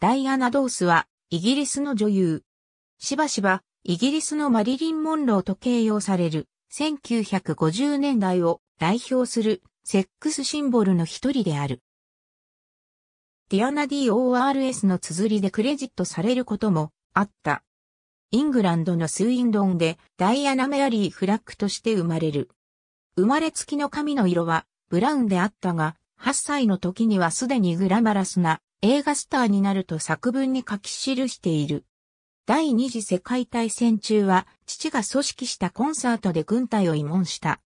ダイアナ・ドースは、イギリスの女優。しばしば、イギリスのマリリン・モンローと形容される、1950年代を代表する、セックスシンボルの一人である。ディアナ DORS の綴りでクレジットされることもあった。イングランドのスウィンドンでダイアナ・メアリー・フラッグとして生まれる。生まれつきの髪の色はブラウンであったが、8歳の時にはすでにグラマラスな映画スターになると作文に書き記している。第二次世界大戦中は父が組織したコンサートで軍隊を慰問した。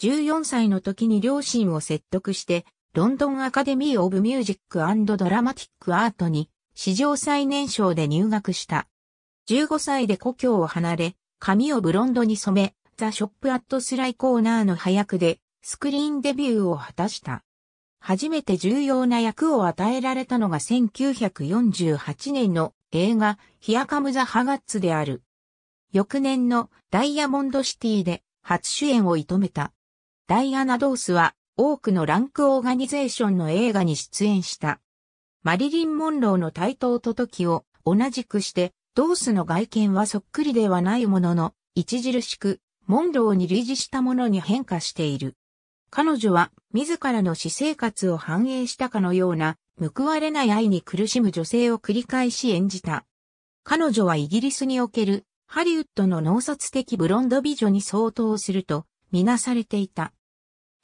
14歳の時に両親を説得してロンドンアカデミー・オブ・ミュージック・アンド・ドラマティック・アートに史上最年少で入学した。15歳で故郷を離れ、髪をブロンドに染め、ザ・ショップ・アット・スライコーナーの早くでスクリーンデビューを果たした。初めて重要な役を与えられたのが1948年の映画、ヒアカムザ・ハガッツである。翌年のダイヤモンド・シティで初主演を射止めた。ダイアナ・ドースは多くのランクオーガニゼーションの映画に出演した。マリリン・モンローの台頭と時を同じくして、ドースの外見はそっくりではないものの、著しく、モンローに類似したものに変化している。彼女は自らの私生活を反映したかのような報われない愛に苦しむ女性を繰り返し演じた。彼女はイギリスにおけるハリウッドの脳卒的ブロンド美女に相当するとみなされていた。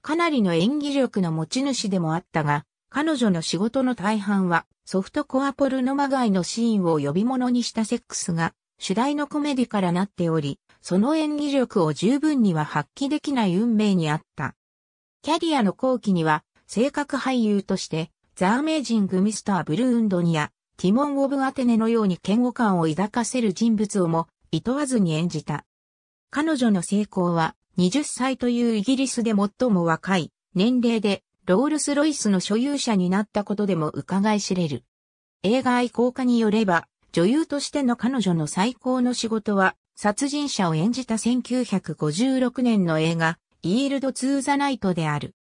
かなりの演技力の持ち主でもあったが、彼女の仕事の大半はソフトコアポルノまがいのシーンを呼び物にしたセックスが主題のコメディからなっており、その演技力を十分には発揮できない運命にあった。キャリアの後期には、性格俳優として、ザ・アメージング・ミスター・ブルーンドニア、ティモン・オブ・アテネのように嫌悪感を抱かせる人物をも、厭わずに演じた。彼女の成功は、20歳というイギリスで最も若い年齢で、ロールス・ロイスの所有者になったことでも伺い知れる。映画愛好家によれば、女優としての彼女の最高の仕事は、殺人者を演じた1956年の映画、イールド・ツー・ザ・ナイトである。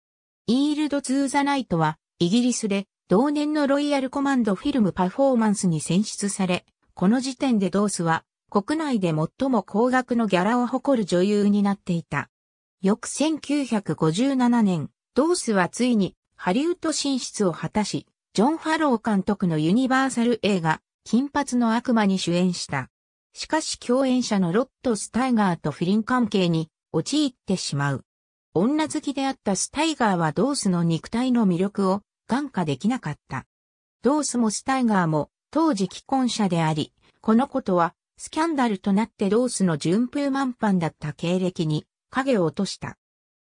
イールド・ツー・ザ・ナイトは、イギリスで、同年のロイヤルコマンドフィルムパフォーマンスに選出され、この時点でドースは、国内で最も高額のギャラを誇る女優になっていた。翌1957年、ドースはついに、ハリウッド進出を果たし、ジョン・ファロー監督のユニバーサル映画、金髪の悪魔に主演した。しかし共演者のロット・スタイガーと不倫関係に陥ってしまう。女好きであったスタイガーはドースの肉体の魅力を眼下できなかった。ドースもスタイガーも当時既婚者であり、このことはスキャンダルとなってドースの順風満帆だった経歴に影を落とした。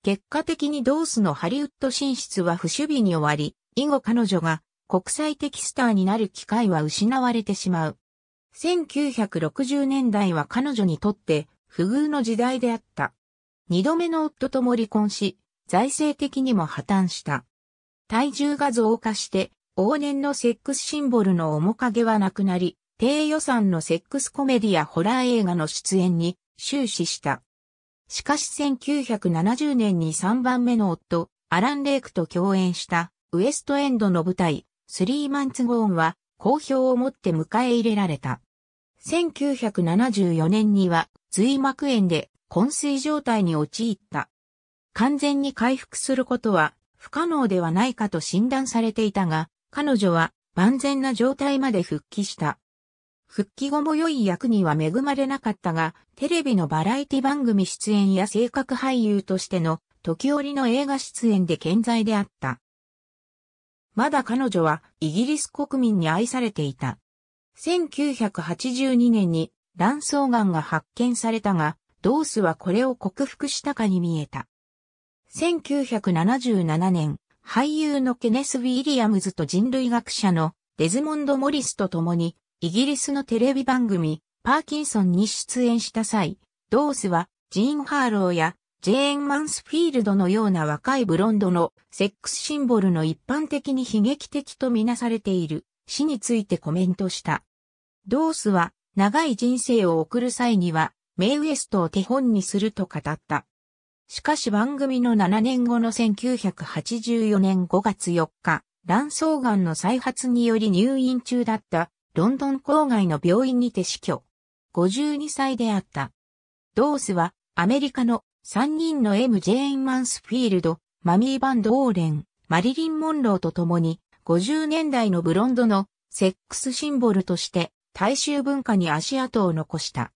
結果的にドースのハリウッド進出は不守備に終わり、以後彼女が国際的スターになる機会は失われてしまう。1960年代は彼女にとって不遇の時代であった。二度目の夫とも離婚し、財政的にも破綻した。体重が増加して、往年のセックスシンボルの面影はなくなり、低予算のセックスコメディアホラー映画の出演に終始した。しかし1970年に3番目の夫、アラン・レイクと共演したウエストエンドの舞台、スリーマンツゴーンは好評を持って迎え入れられた。1974年には髄膜炎で昏睡状態に陥った。完全に回復することは不可能ではないかと診断されていたが、彼女は万全な状態まで復帰した。復帰後も良い役には恵まれなかったが、テレビのバラエティ番組出演や性格俳優としての時折の映画出演で健在であった。まだ彼女はイギリス国民に愛されていた。1982年に卵巣がんが発見されたが、ドースはこれを克服したかに見えた。1977年、俳優のケネス・ウィリアムズと人類学者のデズモンド・モリスと共に、イギリスのテレビ番組、パーキンソンに出演した際、ドースはジーン・ハーローやジェーン・マンスフィールドのような若いブロンドのセックスシンボルの一般的に悲劇的とみなされている死についてコメントした。ドースは長い人生を送る際には、メイウエストを手本にすると語った。しかし番組の7年後の1984年5月4日、卵巣がんの再発により入院中だったロンドン郊外の病院にて死去。52歳であった。ドースはアメリカの3人の M. ジェーン・マンスフィールド、マミー・バンド・オーレン、マリリン・モンローと共に50年代のブロンドのセックスシンボルとして大衆文化に足跡を残した。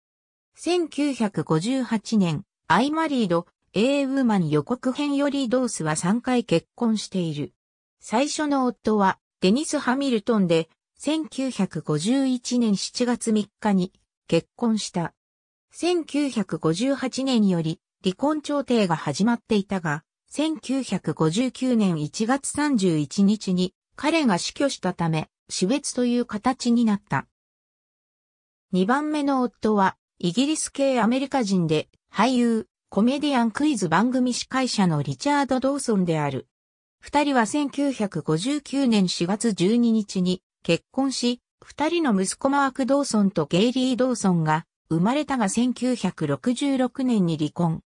1958年、アイマリード、エーウーマン予告編よりドースは3回結婚している。最初の夫はデニス・ハミルトンで、1951年7月3日に結婚した。1958年より離婚調停が始まっていたが、1959年1月31日に彼が死去したため、死別という形になった。2番目の夫は、イギリス系アメリカ人で、俳優、コメディアンクイズ番組司会者のリチャード・ドーソンである。二人は1959年4月12日に結婚し、二人の息子マーク・ドーソンとゲイリー・ドーソンが生まれたが1966年に離婚。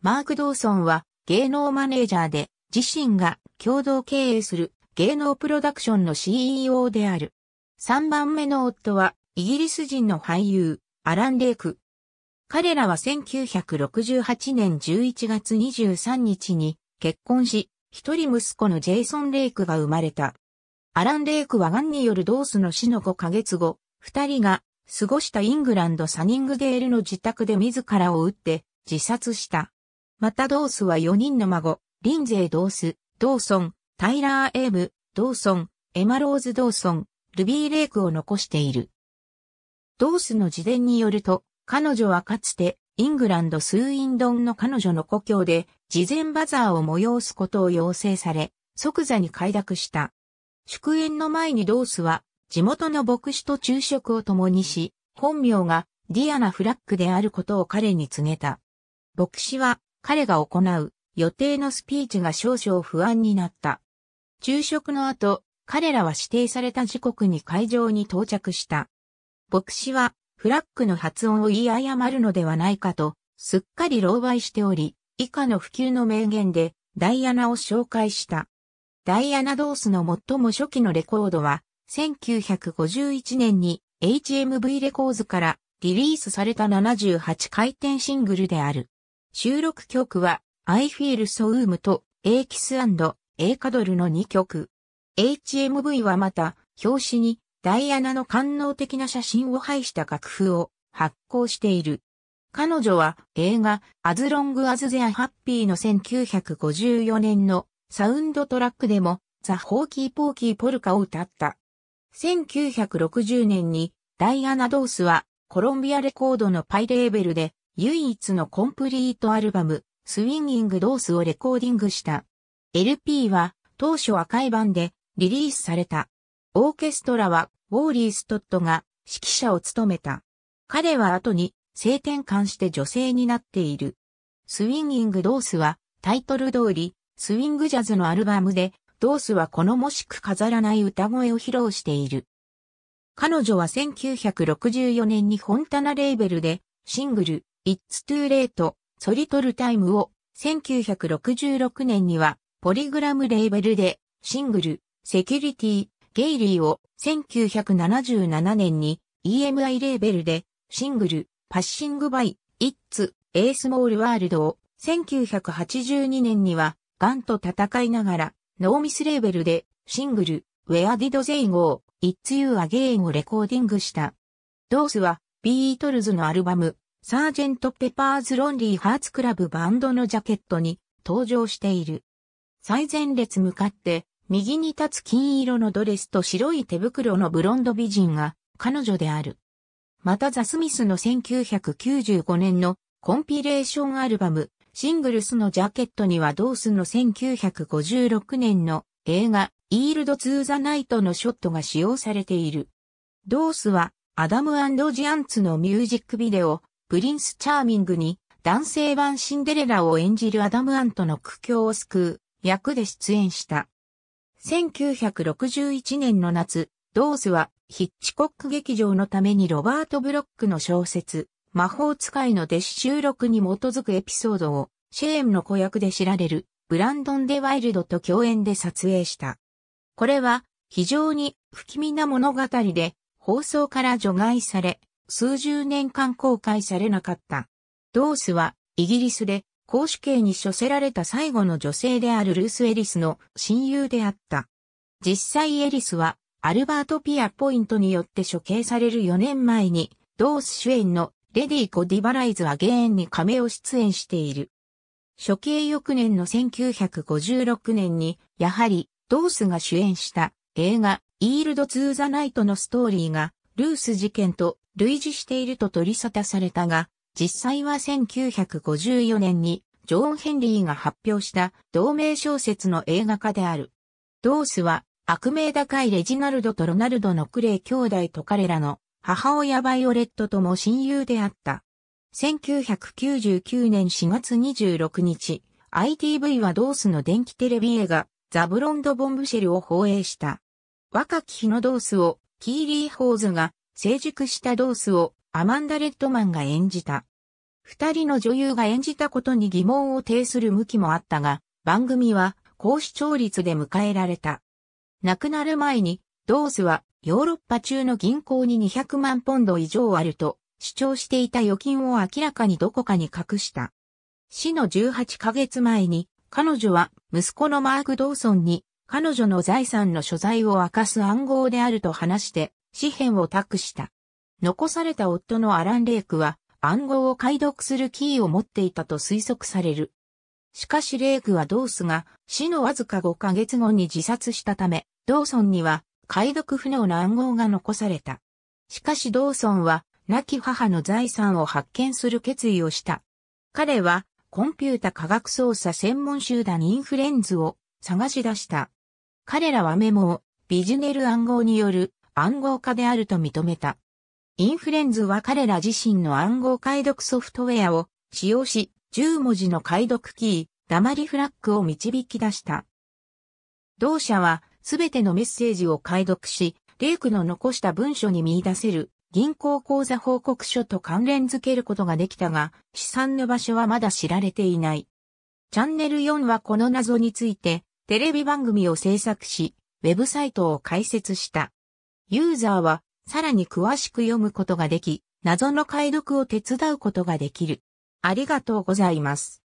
マーク・ドーソンは芸能マネージャーで自身が共同経営する芸能プロダクションの CEO である。三番目の夫はイギリス人の俳優、アラン・レイク。彼らは1968年11月23日に結婚し、一人息子のジェイソン・レイクが生まれた。アラン・レイクはガンによるドースの死の5ヶ月後、二人が過ごしたイングランドサニングデールの自宅で自らを撃って自殺した。またドースは4人の孫、リンゼイ・ドース、ドーソン、タイラー・エイブ、ドーソン、エマローズ・ドーソン、ルビー・レイクを残している。ドースの自伝によると、彼女はかつて、イングランドスーインドンの彼女の故郷で、事前バザーを催すことを要請され、即座に快諾した。祝宴の前にドースは、地元の牧師と昼食を共にし、本名がディアナ・フラッグであることを彼に告げた。牧師は、彼が行う予定のスピーチが少々不安になった。昼食の後、彼らは指定された時刻に会場に到着した。牧師は、フラッグの発音を言い誤るのではないかと、すっかり狼狽しており、以下の普及の名言で、ダイアナを紹介した。ダイアナ・ドースの最も初期のレコードは、1951年に HMV レコーズからリリースされた78回転シングルである。収録曲は、I Feel So Um と A Kiss and A Cuddle の2曲。HMV はまた、表紙にダイアナの官能的な写真を配した楽譜を発行している。彼女は映画アズロングアズゼアハッピーの1954年のサウンドトラックでもザ・ホーキー・ポーキー・ポルカを歌った。1960年にダイアナ・ドースはコロンビアレコードのパイレーベルで唯一のコンプリートアルバムスウィンギング・ドースをレコーディングした。LP は当初赤い版でリリースされた。オーケストラはウォーリー・ストットが指揮者を務めた。彼は後に性転換して女性になっている。スウィンギング・ドースはタイトル通りスウィングジャズのアルバムでドースはこのもしく飾らない歌声を披露している。彼女は1964年にフォンタナレーベルでシングル It's Too Late ソリトルタイムを1966年にはポリグラムレーベルでシングルセキュリティゲイリーを1977年に EMI レーベルでシングルパッシングバイイッツ、エースモールワールドを1982年にはガンと戦いながらノーミスレーベルでシングルウェアディドゼイゴー、イッツユーアゲインをレコーディングした。ドースはビートルズのアルバムサージェント・ペパーズ・ロンリー・ハーツ・クラブバンドのジャケットに登場している。最前列向かって右に立つ金色のドレスと白い手袋のブロンド美人が彼女である。またザ・スミスの1995年のコンピレーションアルバムシングルスのジャケットにはドースの1956年の映画イールド・ツー・ザ・ナイトのショットが使用されている。ドースはアダムジアンツのミュージックビデオプリンス・チャーミングに男性版シンデレラを演じるアダムアントの苦境を救う役で出演した。1961年の夏、ドースはヒッチコック劇場のためにロバート・ブロックの小説、魔法使いの弟子収録に基づくエピソードをシェーンの子役で知られるブランドン・デ・ワイルドと共演で撮影した。これは非常に不気味な物語で放送から除外され、数十年間公開されなかった。ドースはイギリスで公主刑に処せられた最後の女性であるルース・エリスの親友であった。実際エリスは、アルバート・ピアポイントによって処刑される4年前に、ドース主演のレディー・コ・ディバライズ・アゲーンに亀を出演している。処刑翌年の1956年に、やはり、ドースが主演した映画、イールド・ツー・ザ・ナイトのストーリーが、ルース事件と類似していると取り沙汰されたが、実際は1954年にジョーン・ヘンリーが発表した同名小説の映画化である。ドースは悪名高いレジナルドとロナルドのクレイ兄弟と彼らの母親バイオレットとも親友であった。1999年4月26日、ITV はドースの電気テレビ映画ザ・ブロンド・ボンブシェルを放映した。若き日のドースをキーリー・ホーズが成熟したドースをアマンダ・レッドマンが演じた。二人の女優が演じたことに疑問を呈する向きもあったが、番組は高視聴率で迎えられた。亡くなる前に、ドースはヨーロッパ中の銀行に200万ポンド以上あると主張していた預金を明らかにどこかに隠した。死の18ヶ月前に、彼女は息子のマーク・ドーソンに彼女の財産の所在を明かす暗号であると話して、紙幣を託した。残された夫のアラン・レイクは暗号を解読するキーを持っていたと推測される。しかしレイクはドースが死のわずか5ヶ月後に自殺したため、ドーソンには解読不能な暗号が残された。しかしドーソンは亡き母の財産を発見する決意をした。彼はコンピュータ科学操作専門集団インフレンズを探し出した。彼らはメモをビジュネル暗号による暗号化であると認めた。インフレンズは彼ら自身の暗号解読ソフトウェアを使用し、10文字の解読キー、黙りフラッグを導き出した。同社は、すべてのメッセージを解読し、レイクの残した文書に見出せる銀行口座報告書と関連づけることができたが、資産の場所はまだ知られていない。チャンネル4はこの謎について、テレビ番組を制作し、ウェブサイトを開設した。ユーザーはさらに詳しく読むことができ、謎の解読を手伝うことができる。ありがとうございます。